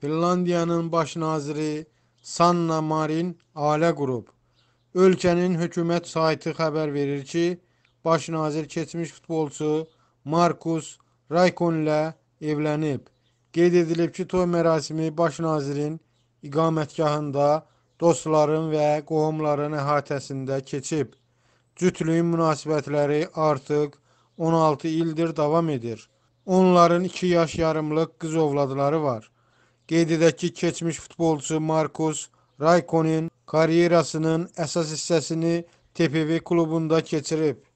Finlandiyanın baş naziri Sanna Marin ailə qurub. Ölkənin hökumət saytı xəbər verir ki, baş nazir keçmiş futbolçu Markus Raykon ilə evlənib. Qeyd edilib ki, toy mərasimi baş nazirin iqamətgahında dostların və qohumların əhatəsində keçib. Cütlüyün münasibətləri artıq 16 ildir davam edir. Onların 2 yaş yarımlıq qız ovladları var. Qeyd edək ki, keçmiş futbolçu Markus Raykonin karyerasının əsas hissəsini TPV klubunda keçirib.